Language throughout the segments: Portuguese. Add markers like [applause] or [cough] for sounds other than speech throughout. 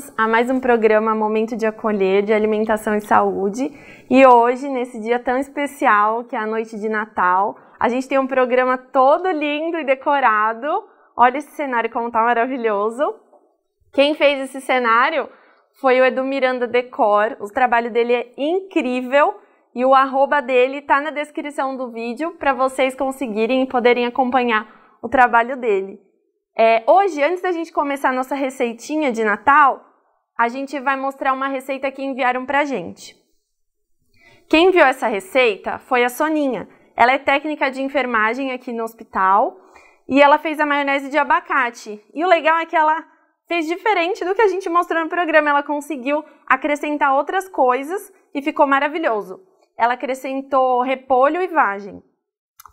bem-vindos a mais um programa Momento de Acolher de Alimentação e Saúde. E hoje, nesse dia tão especial que é a noite de Natal, a gente tem um programa todo lindo e decorado. Olha esse cenário como tá maravilhoso. Quem fez esse cenário foi o Edu Miranda Decor. O trabalho dele é incrível e o arroba dele tá na descrição do vídeo para vocês conseguirem e poderem acompanhar o trabalho dele. É, hoje, antes da gente começar a nossa receitinha de Natal, a gente vai mostrar uma receita que enviaram pra gente. Quem enviou essa receita foi a Soninha. Ela é técnica de enfermagem aqui no hospital e ela fez a maionese de abacate. E o legal é que ela fez diferente do que a gente mostrou no programa. Ela conseguiu acrescentar outras coisas e ficou maravilhoso. Ela acrescentou repolho e vagem.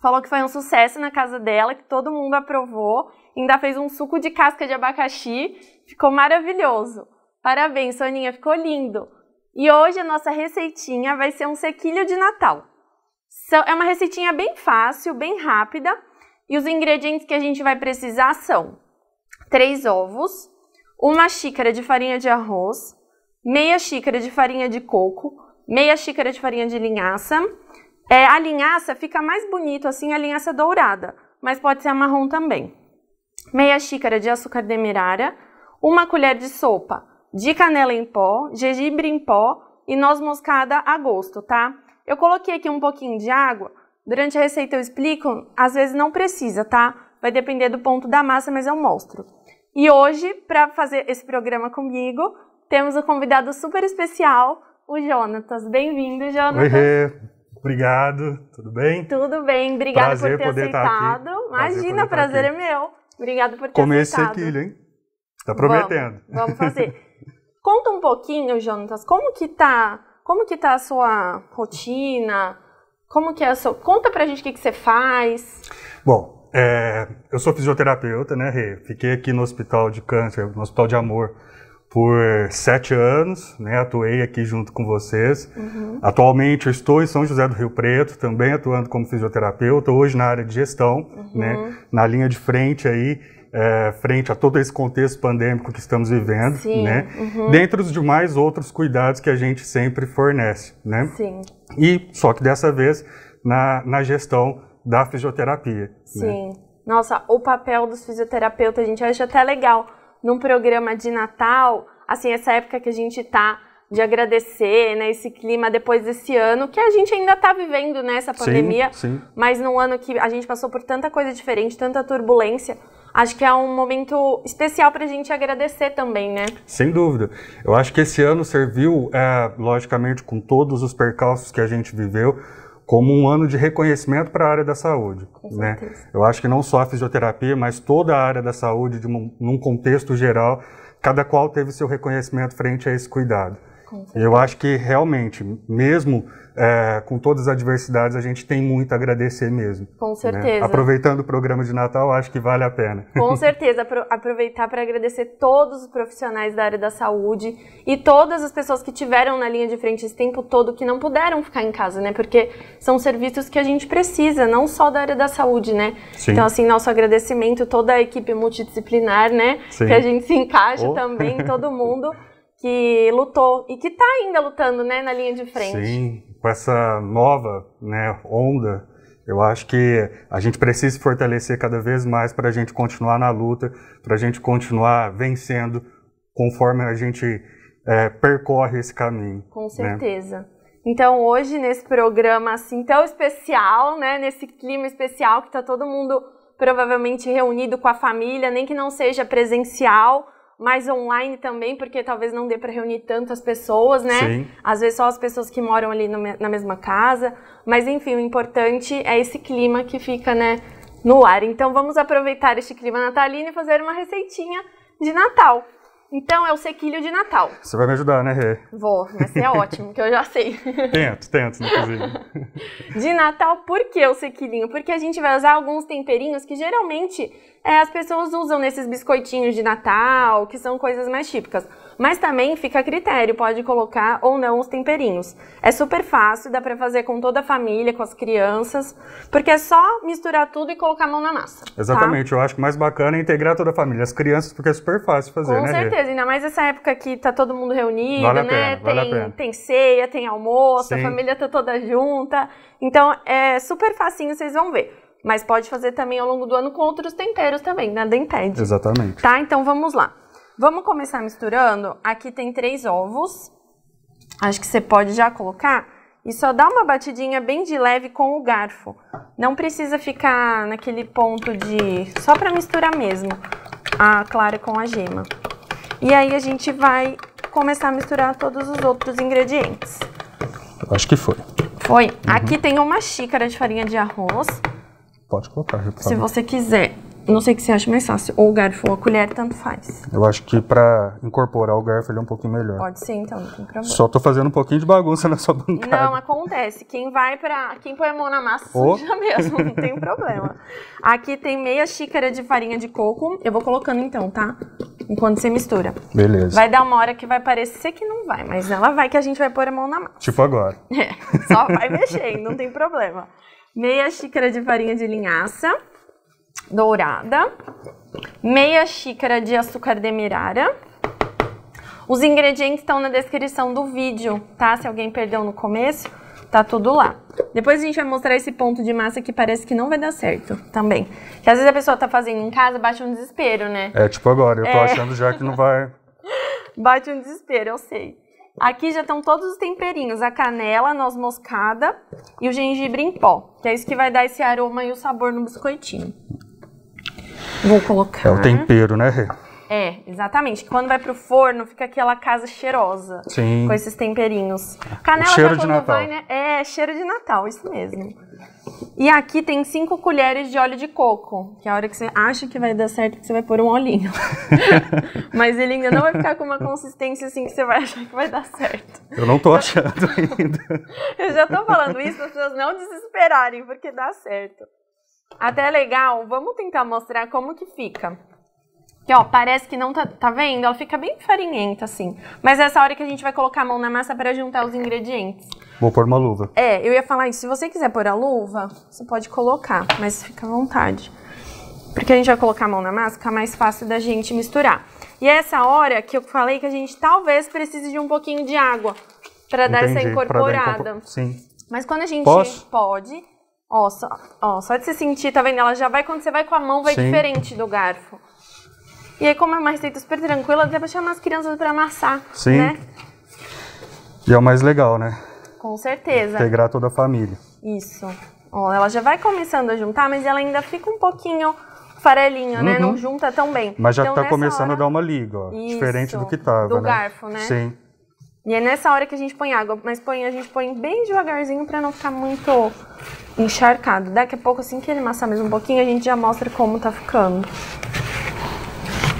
Falou que foi um sucesso na casa dela, que todo mundo aprovou. Ainda fez um suco de casca de abacaxi, ficou maravilhoso. Parabéns, Soninha, ficou lindo! E hoje a nossa receitinha vai ser um sequilho de Natal. É uma receitinha bem fácil, bem rápida. E os ingredientes que a gente vai precisar são três ovos, uma xícara de farinha de arroz, meia xícara de farinha de coco, meia xícara de farinha de linhaça. É, a linhaça fica mais bonito assim, a linhaça dourada, mas pode ser a marrom também. Meia xícara de açúcar demerara, uma colher de sopa de canela em pó, gengibre em pó e noz moscada a gosto, tá? Eu coloquei aqui um pouquinho de água. Durante a receita eu explico, às vezes não precisa, tá? Vai depender do ponto da massa, mas eu mostro. E hoje, para fazer esse programa comigo, temos um convidado super especial, o Jonatas. Bem-vindo, Jonatas. Oi, obrigado, tudo bem? Tudo bem, obrigado prazer por ter tá aceitado. Imagina, tá prazer, prazer é meu. Obrigado por ter Comer aceitado. Comer hein? Tá prometendo. Vamos, vamos fazer. [laughs] Conta um pouquinho, Jonatas, como que tá, como que tá a sua rotina? Como que é a sua... Conta pra gente o que, que você faz. Bom, é, eu sou fisioterapeuta, né, Rê? Fiquei aqui no Hospital de Câncer, no Hospital de Amor, por sete anos, né? Atuei aqui junto com vocês. Uhum. Atualmente eu estou em São José do Rio Preto, também atuando como fisioterapeuta, hoje na área de gestão, né? uhum. né? Na linha de frente aí é, frente a todo esse contexto pandêmico que estamos vivendo, Sim, né? Uhum. Dentro de mais outros cuidados que a gente sempre fornece, né? Sim. E só que dessa vez na, na gestão da fisioterapia. Né? Sim. Né? Nossa, o papel dos fisioterapeutas a gente acha até legal num programa de Natal, assim essa época que a gente está de agradecer, né, esse clima depois desse ano que a gente ainda está vivendo nessa né, pandemia, sim, sim. mas num ano que a gente passou por tanta coisa diferente, tanta turbulência, acho que é um momento especial para a gente agradecer também, né? Sem dúvida. Eu acho que esse ano serviu, é, logicamente, com todos os percalços que a gente viveu, como um ano de reconhecimento para a área da saúde. Né? Eu acho que não só a fisioterapia, mas toda a área da saúde, de um, num contexto geral, cada qual teve seu reconhecimento frente a esse cuidado eu acho que realmente, mesmo é, com todas as adversidades, a gente tem muito a agradecer mesmo. Com né? certeza. Né? Aproveitando o programa de Natal, acho que vale a pena. Com certeza, aproveitar para agradecer todos os profissionais da área da saúde e todas as pessoas que tiveram na linha de frente esse tempo todo que não puderam ficar em casa, né? Porque são serviços que a gente precisa, não só da área da saúde, né? Sim. Então, assim, nosso agradecimento, toda a equipe multidisciplinar, né? Sim. Que a gente se encaixa oh. também, todo [laughs] mundo que lutou e que está ainda lutando né, na linha de frente. Sim, com essa nova né, onda, eu acho que a gente precisa se fortalecer cada vez mais para a gente continuar na luta, para a gente continuar vencendo conforme a gente é, percorre esse caminho. Com né? certeza. Né? Então hoje nesse programa assim tão especial, né, nesse clima especial que está todo mundo provavelmente reunido com a família, nem que não seja presencial, mais online também, porque talvez não dê para reunir tantas pessoas, né? Sim. Às vezes só as pessoas que moram ali no, na mesma casa. Mas enfim, o importante é esse clima que fica, né, no ar. Então vamos aproveitar este clima natalino e fazer uma receitinha de Natal. Então é o sequilho de Natal. Você vai me ajudar, né, Rê? Vou, mas [laughs] é ótimo, que eu já sei. Tento, tento, né, inclusive. [laughs] De Natal, por que o sequilhinho? Porque a gente vai usar alguns temperinhos que geralmente é, as pessoas usam nesses biscoitinhos de Natal, que são coisas mais típicas. Mas também fica a critério, pode colocar ou não os temperinhos. É super fácil, dá para fazer com toda a família, com as crianças, porque é só misturar tudo e colocar a mão na massa. Tá? Exatamente, tá? eu acho que mais bacana é integrar toda a família, as crianças, porque é super fácil fazer, com né? Com certeza, ainda mais essa época que tá todo mundo reunido, vale né? Pena, vale tem, a pena. tem ceia, tem almoço, Sim. a família tá toda junta. Então é super facinho, vocês vão ver. Mas pode fazer também ao longo do ano com outros temperos também, nada impede. Exatamente. Tá? Então vamos lá. Vamos começar misturando? Aqui tem três ovos. Acho que você pode já colocar. E só dá uma batidinha bem de leve com o garfo. Não precisa ficar naquele ponto de... Só para misturar mesmo a clara com a gema. E aí a gente vai começar a misturar todos os outros ingredientes. Acho que foi. Foi. Uhum. Aqui tem uma xícara de farinha de arroz. Pode colocar, Se você quiser. Não sei o que você acha mais fácil, ou o garfo ou a colher, tanto faz. Eu acho que para incorporar o garfo ele é um pouquinho melhor. Pode ser, então, não tem problema. Só tô fazendo um pouquinho de bagunça [laughs] na sua bancada. Não, acontece. Quem vai para, quem põe a mão na massa oh. suja [laughs] mesmo, não tem problema. Aqui tem meia xícara de farinha de coco. Eu vou colocando então, tá? Enquanto você mistura. Beleza. Vai dar uma hora que vai parecer que não vai, mas ela vai que a gente vai pôr a mão na massa. Tipo agora. [laughs] É, só vai mexer, não tem problema. Meia xícara de farinha de linhaça dourada, meia xícara de açúcar demerara. Os ingredientes estão na descrição do vídeo, tá? Se alguém perdeu no começo, tá tudo lá. Depois a gente vai mostrar esse ponto de massa que parece que não vai dar certo também. Que às vezes a pessoa tá fazendo em casa, bate um desespero, né? É, tipo agora, eu tô é. achando já que não vai. [laughs] bate um desespero, eu sei. Aqui já estão todos os temperinhos, a canela, a noz moscada e o gengibre em pó, que é isso que vai dar esse aroma e o sabor no biscoitinho. Vou colocar. É o tempero, né, Rê? É, exatamente. Quando vai pro forno, fica aquela casa cheirosa. Sim. Com esses temperinhos. Canela o cheiro de Natal. Vai, né? É, cheiro de Natal, isso mesmo. E aqui tem cinco colheres de óleo de coco, que é a hora que você acha que vai dar certo, que você vai pôr um olhinho. [laughs] Mas ele ainda não vai ficar com uma consistência assim que você vai achar que vai dar certo. Eu não tô achando ainda. [laughs] Eu já tô falando isso para as pessoas não desesperarem, porque dá certo. Até legal, vamos tentar mostrar como que fica. Que ó, parece que não tá, tá vendo? Ela fica bem farinhenta assim. Mas é essa hora que a gente vai colocar a mão na massa para juntar os ingredientes. Vou pôr uma luva. É, eu ia falar isso. Se você quiser pôr a luva, você pode colocar, mas fica à vontade. Porque a gente vai colocar a mão na massa, fica mais fácil da gente misturar. E é essa hora que eu falei que a gente talvez precise de um pouquinho de água para dar essa incorporada. Dar incorpor... Sim. Mas quando a gente Posso? pode, Ó, só, ó, só de se sentir, tá vendo? Ela já vai, quando você vai com a mão, vai Sim. diferente do garfo. E aí, como é uma receita super tranquila, dá pra chamar as crianças pra amassar, Sim. né? E é o mais legal, né? Com certeza. Integrar toda a família. Isso. Ó, ela já vai começando a juntar, mas ela ainda fica um pouquinho farelinho, né? uhum. né? Não junta tão bem. Mas já então, tá começando hora... a dar uma liga, ó. Isso, diferente do que tava, do né? garfo, né? Sim. E é nessa hora que a gente põe água, mas põe, a gente põe bem devagarzinho para não ficar muito encharcado. Daqui a pouco, assim que ele amassar mais um pouquinho, a gente já mostra como tá ficando.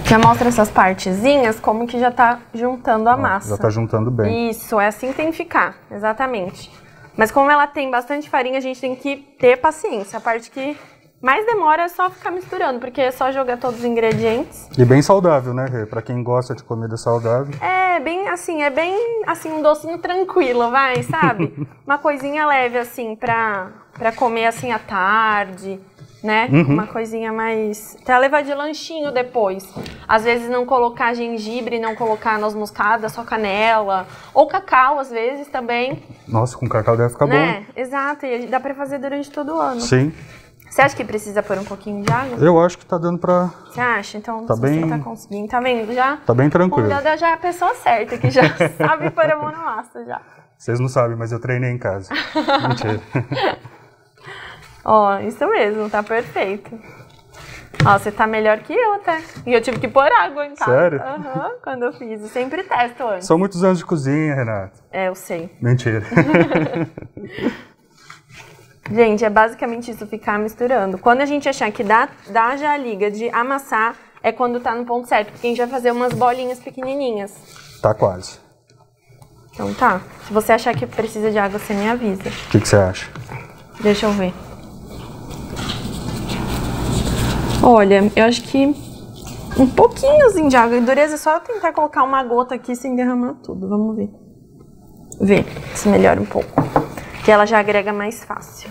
Já mostra essas partezinhas como que já tá juntando a ah, massa. Já tá juntando bem. Isso, é assim que tem que ficar, exatamente. Mas como ela tem bastante farinha, a gente tem que ter paciência. A parte que mais demora é só ficar misturando, porque é só jogar todos os ingredientes. E bem saudável, né, Rê? Pra quem gosta de comida saudável. É, bem assim, é bem assim, um docinho tranquilo, vai, sabe? [laughs] Uma coisinha leve, assim, pra, pra comer assim à tarde né? Uhum. Uma coisinha mais. Até levar de lanchinho depois. Às vezes não colocar gengibre, não colocar noz moscada, só canela. Ou cacau, às vezes também. Nossa, com cacau deve ficar né? bom. É, Exato, e dá pra fazer durante todo o ano. Sim. Você acha que precisa pôr um pouquinho de água? Eu acho que tá dando pra... Você acha? Então, tá bem... você tá conseguindo, tá vendo? Já... Tá bem tranquilo. O já é a pessoa certa, que já [laughs] sabe pôr a mão na massa, já. Vocês não sabem, mas eu treinei em casa. [laughs] Mentira. [laughs] Ó, isso mesmo, tá perfeito. Ó, você tá melhor que eu até. Tá? E eu tive que pôr água em casa. Sério? Aham, uhum, quando eu fiz. Eu sempre testo antes. São muitos anos de cozinha, Renato. É, eu sei. Mentira. Gente, é basicamente isso, ficar misturando. Quando a gente achar que dá, dá já a liga de amassar, é quando tá no ponto certo, porque a gente vai fazer umas bolinhas pequenininhas. Tá quase. Então tá. Se você achar que precisa de água, você me avisa. O que, que você acha? Deixa eu ver. Olha, eu acho que um pouquinho assim, de água. Dureza é só tentar colocar uma gota aqui sem derramar tudo. Vamos ver. Ver se melhora um pouco que ela já agrega mais fácil.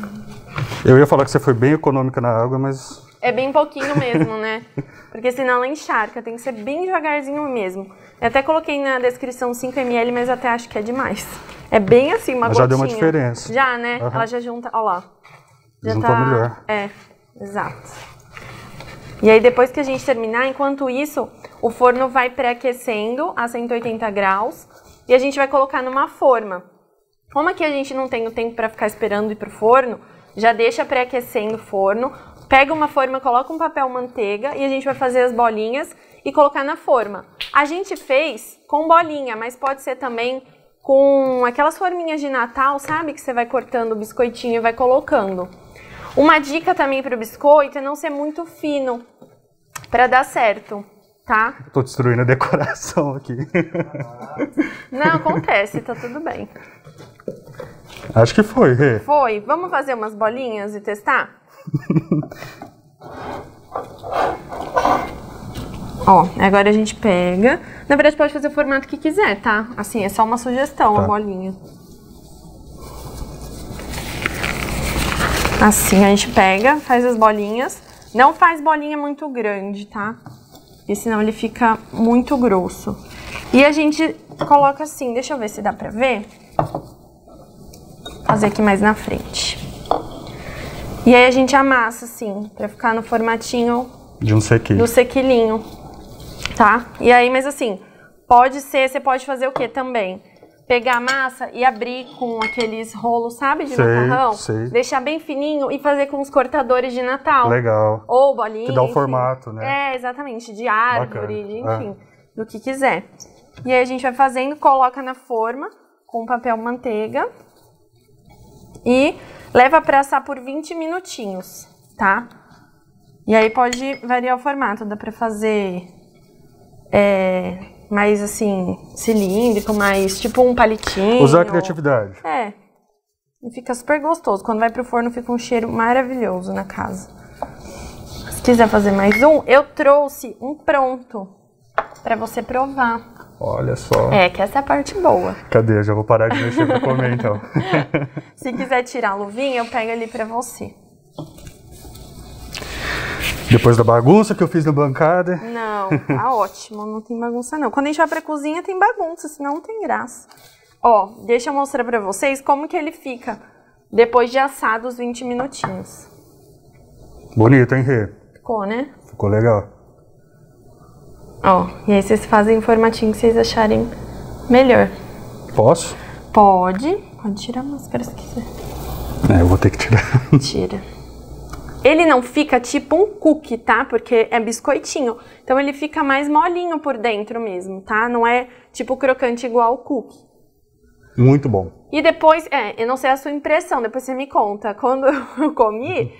Eu ia falar que você foi bem econômica na água, mas. É bem pouquinho mesmo, né? [laughs] Porque senão ela encharca, tem que ser bem devagarzinho mesmo. Eu até coloquei na descrição 5ml, mas até acho que é demais. É bem assim, uma mas Já deu uma diferença. Já, né? Uhum. Ela já junta, ó lá. Já Juntou tá... melhor. É, exato. E aí depois que a gente terminar, enquanto isso, o forno vai pré-aquecendo a 180 graus e a gente vai colocar numa forma. Como aqui é a gente não tem o tempo para ficar esperando ir o forno, já deixa pré-aquecendo o forno, pega uma forma, coloca um papel manteiga e a gente vai fazer as bolinhas e colocar na forma. A gente fez com bolinha, mas pode ser também com aquelas forminhas de Natal, sabe? Que você vai cortando o biscoitinho e vai colocando. Uma dica também para o biscoito é não ser muito fino para dar certo, tá? Tô destruindo a decoração aqui. Não, acontece, tá tudo bem. Acho que foi, Rê. Foi. Vamos fazer umas bolinhas e testar? [laughs] Ó, agora a gente pega. Na verdade, pode fazer o formato que quiser, tá? Assim, é só uma sugestão, tá. a bolinha. Assim, a gente pega, faz as bolinhas. Não faz bolinha muito grande, tá? Porque senão ele fica muito grosso. E a gente coloca assim, deixa eu ver se dá pra ver fazer aqui mais na frente. E aí a gente amassa assim, pra ficar no formatinho... De um sequinho. Do sequilinho, tá? E aí, mas assim, pode ser, você pode fazer o que também? Pegar a massa e abrir com aqueles rolos, sabe, de sei, macarrão? Sei. Deixar bem fininho e fazer com os cortadores de Natal. Legal. Ou bolinha. Que dá o formato, né? É, exatamente, de árvore, de, é. enfim, é. do que quiser. E aí a gente vai fazendo, coloca na forma com papel manteiga e leva para assar por 20 minutinhos, tá? E aí pode variar o formato, dá para fazer é, mais assim, cilíndrico, mais tipo um palitinho. Usar a criatividade. É. E fica super gostoso. Quando vai pro forno fica um cheiro maravilhoso na casa. Se quiser fazer mais um, eu trouxe um pronto para você provar. Olha só. É, que essa é a parte boa. Cadê? já vou parar de mexer pra comer, então. [laughs] Se quiser tirar a luvinha, eu pego ali pra você. Depois da bagunça que eu fiz na bancada. Não, tá [laughs] ótimo, não tem bagunça não. Quando a gente vai pra cozinha tem bagunça, senão não tem graça. Ó, deixa eu mostrar pra vocês como que ele fica depois de assado os 20 minutinhos. Bonito, hein, Rê? Ficou, né? Ficou legal. Ó, e aí vocês fazem o formatinho que vocês acharem melhor. Posso? Pode. Pode tirar a máscara se quiser. É, eu vou ter que tirar. [laughs] Tira. Ele não fica tipo um cookie, tá? Porque é biscoitinho. Então ele fica mais molinho por dentro mesmo, tá? Não é tipo crocante igual o cookie. Muito bom. E depois, é, eu não sei a sua impressão, depois você me conta. [laughs] Quando eu comi,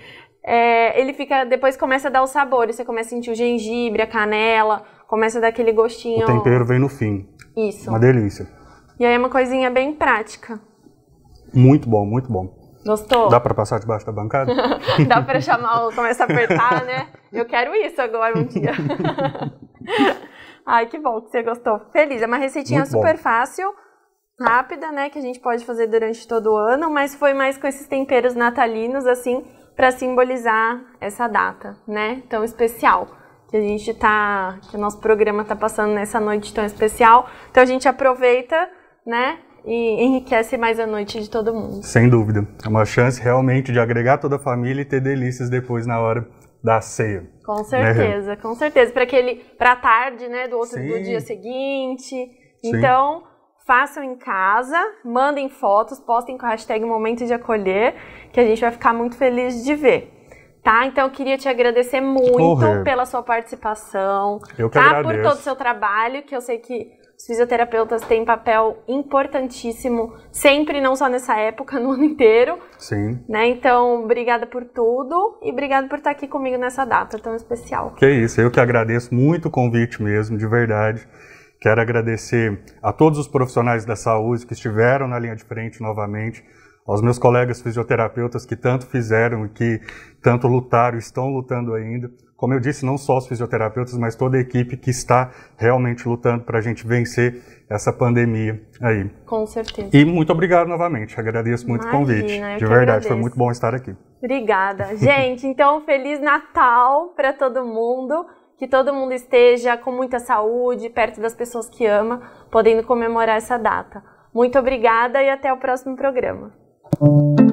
é, ele fica, depois começa a dar o sabor, você começa a sentir o gengibre, a canela, começa daquele gostinho. O tempero vem no fim. Isso. Uma delícia. E aí é uma coisinha bem prática. Muito bom, muito bom. Gostou? Dá para passar debaixo da bancada? [laughs] Dá para chamar, começa a apertar, né? Eu quero isso agora um dia. [laughs] Ai, que bom que você gostou. Feliz. É uma receitinha Muito super bom. fácil, rápida, né? Que a gente pode fazer durante todo o ano, mas foi mais com esses temperos natalinos, assim, para simbolizar essa data, né? Tão especial que a gente tá, que o nosso programa está passando nessa noite tão especial. Então a gente aproveita, né? E enriquece mais a noite de todo mundo. Sem dúvida. É uma chance realmente de agregar toda a família e ter delícias depois na hora da ceia. Com né, certeza, né? com certeza. Para aquele, para tarde, né? Do outro Sim. do dia seguinte. Sim. Então façam em casa, mandem fotos, postem com a hashtag Momento de Acolher, que a gente vai ficar muito feliz de ver. Tá? Então eu queria te agradecer muito pela sua participação. Eu que tá? Agradeço. Por todo o seu trabalho, que eu sei que os fisioterapeutas têm papel importantíssimo, sempre, não só nessa época, [laughs] no ano inteiro. Sim. Né? Então, obrigada por tudo e obrigada por estar aqui comigo nessa data tão especial. Que isso, eu que agradeço muito o convite mesmo, de verdade. Quero agradecer a todos os profissionais da saúde que estiveram na linha de frente novamente aos meus colegas fisioterapeutas que tanto fizeram e que tanto lutaram, estão lutando ainda. Como eu disse, não só os fisioterapeutas, mas toda a equipe que está realmente lutando para a gente vencer essa pandemia aí. Com certeza. E muito obrigado novamente. Agradeço muito Imagina, o convite. De verdade, agradeço. foi muito bom estar aqui. Obrigada. [laughs] Gente, então feliz Natal para todo mundo que todo mundo esteja com muita saúde, perto das pessoas que ama, podendo comemorar essa data. Muito obrigada e até o próximo programa. Thank you.